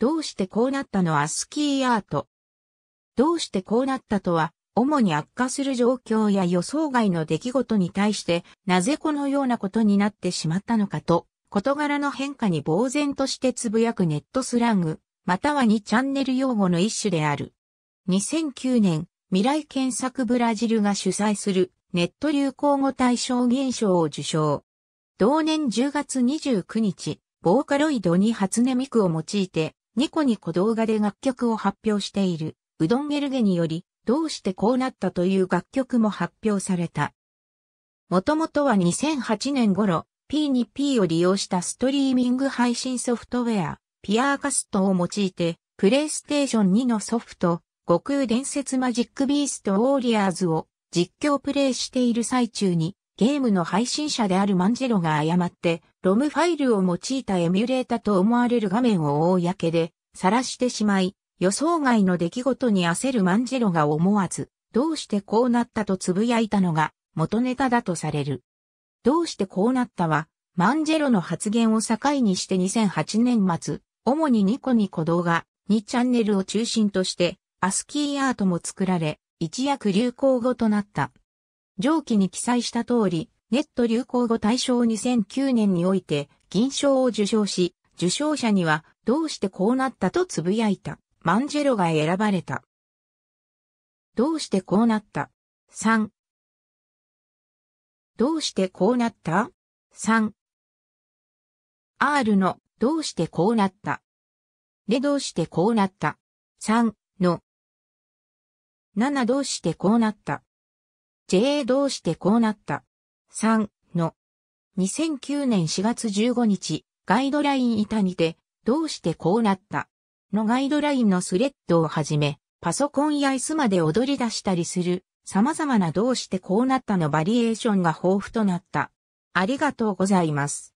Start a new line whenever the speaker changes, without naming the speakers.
どうしてこうなったの
はスキーアート。どうしてこうなったとは、主に悪化する状況や予想外の出来事に対して、なぜこのようなことになってしまったのかと、事柄の変化に呆然としてつぶやくネットスラング、または2チャンネル用語の一種である。2009年、未来検索ブラジルが主催するネット流行語大賞現象を受賞。同年10月29日、ボーカロイドに初音ミクを用いて、ニコニコ動画で楽曲を発表している、うどんゲルゲにより、どうしてこうなったという楽曲も発表された。もともとは2008年頃、P2P を利用したストリーミング配信ソフトウェア、ピアーカストを用いて、プレイステーション2のソフト、悟空伝説マジックビーストウォーリアーズを実況プレイしている最中に、ゲームの配信者であるマンジェロが誤って、ロムファイルを用いたエミュレータと思われる画面を公で晒してしまい、予想外の出来事に焦るマンジェロが思わず、どうしてこうなったと呟いたのが元ネタだとされる。どうしてこうなったは、マンジェロの発言を境にして2008年末、主にニコニコ動画2チャンネルを中心として、アスキーアートも作られ、一躍流行語となった。上記に記載した通り、ネット流行語大賞2009年において、銀賞を受賞し、受賞者には、どうしてこうなったと呟いた。マンジェロが選ばれた。どうしてこうなった3
どうしてこうなった ?3 R のどうしてこうなったでどうしてこうなった ?3 の7どうしてこうなった
JA どうしてこうなった3の2009年4月15日ガイドライン板にてどうしてこうなったのガイドラインのスレッドをはじめパソコンや椅子まで踊り出したりする様々などうしてこうなったのバリエーションが豊富となった。ありがとうございます。